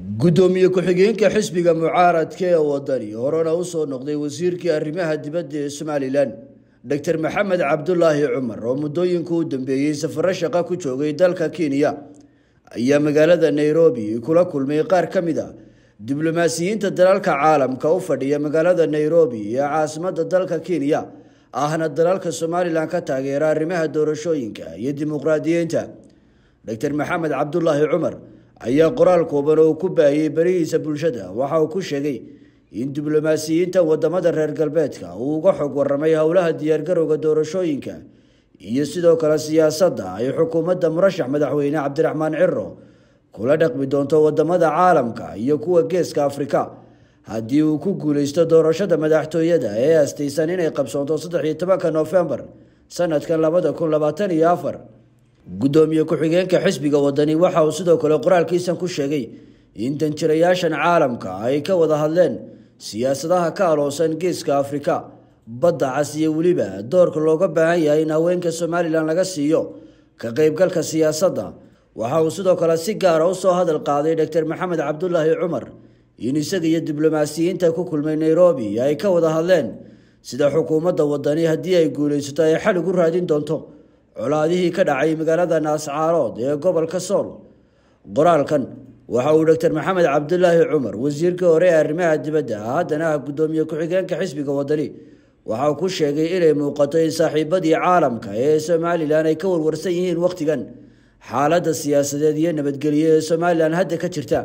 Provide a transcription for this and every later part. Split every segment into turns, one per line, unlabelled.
guddoomiye ku-xigeenka xisbiga mucaaradka ee wadani horena usoo noqday wasiirkii arrimaha dibadda ee somalilan dor maxamed cabdulaahi cumar oo muddooyinka u dambeeyey safaro shaqo ku joogay dalka kenya ayaa magaalada nairobi kula kulmay qaar ka mid a ah diblomaasiyiinta dalalka caalamka u fadhiya magaalada nairobi ee caasimadda dalka kenya ahna dalalka somalilan ka taageera arrimaha doorashooyinka iyo dimuqraadiyiinta dor maxamed cabdulaahi cumar ayaa qoraal kooban oo ku baahiyey berihiisa bulshada waxa uu ku sheegay in diblomaasiyiinta wadamada reer galbeedka uu uga xog waramay howlaha diyaargarowga doorashooyinka iyo sidoo kale siyaasadda ay xukuumadda murashax madaxweyne cabdiraxmaan ciro kula dhaqmi doonto wadamada caalamka iyo kuwa geeska afrika haddii uu ku guulaysto doorashada madaxtooyada ee asteysan inay qabsoonto saddex iyo tobanka nofembar sanadkan labada kun labaatan iyo afar guddoomiye ku-xigeenka xisbiga wadani waxa uu sidoo kale qoraalkiisan ku sheegay in danjirayaashan caalamka ay ka wada hadleen siyaasadaha ka aloosan geeska afrika badda cas iyo weliba doorka looga baahan yahay in haweenka somalilan laga siiyo ka qaybgalka siyaasadda waxa uu sidoo kale si gaara ah u soo hadal qaaday doctor maxamed cabdulaahi cumar in isaga iyo diblomaasiyiinta ku kulmay nairobi ay ka wada hadleen sida xukuumadda wadani haddii ay guulaysato ay xal ugu raadin doonto colaadihii ka dhacay magaalada naascaarood ee gobolka sool qoraalkan waxa uu dhotor maxamed cabdulaahi cumar wasiirkii hore ee arrimaha dibadda haddana ah guddoomiye ku-xigeenka xisbiga wadani waxa uu ku sheegay inay muuqato in saaxiibadii caalamka ee somalilan ay ka warwarsan yihiin wakhtigan xaaladda siyaasadeed iyo nabadgelyo ee somalilan hadda ka jirta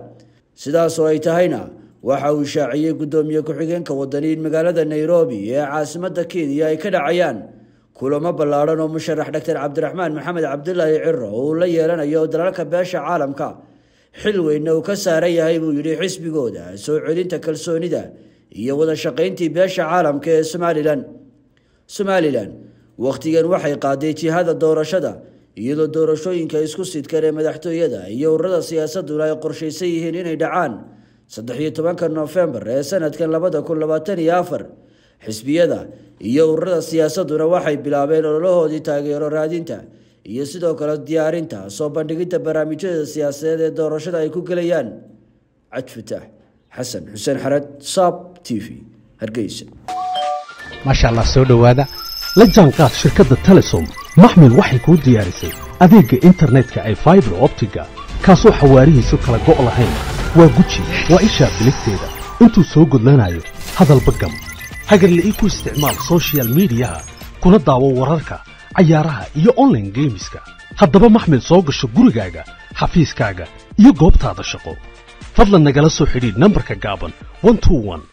sidaasoo ay tahayna waxa uu shaaciyey guddoomiye ku-xigeenka wadani in magaalada nairobi ee caasimadda kenya ay ka dhacayaan kulamo ballaadan oo musharax dhaktar cabdiraxmaan maxamed cabdilaahi ciro uu la yeelanayo dalalka beesha caalamka xil weynna uu ka saaran yahay buu yidhi xisbigooda soo celinta kalsoonida iyo wada shaqayntii beesha caalamka ee somalilan somalilan wakhtigan waxay qaaday jihada doorashada iyadoo doorashooyinka isku sidkan ee madaxtooyada iyo ururada siyaasaduna ay qorshaysan yihiin inay dhacaan saddex iyo tobanka nofembar ee sanadkan labada kun labaatan iyo afar xisbiyada iyo ururada siyaasaduna waxay bilaabeen ololahoodii taageero raadinta iyo sidoo kale diyaarinta soo bandhigida barnaamijyada siyaasadeed ee doorashada ay ku gelayaan cadfataax xasan xuseen xarad saab t v hargeysa
maasha allah soo dhowaada la jaanqaad shirkadda telesom maxmil waxay kuu diyaarisay adeegga internetka ay faibar optiga kaasoo xawaarihiisu kala go' lahayn waa guji waa ishaa bilidteeda intuu soo gudlanayo hadalba gam hagarla ii ku isticmaal sochial midiyaha kuna daawo wararka cayaaraha iyo online geemiska haddaba maxmed soo gasho gurigaaga xafiiskaaga iyo goobtaada shaqo fadlan nagala soo xidhiidh nambarka gaaban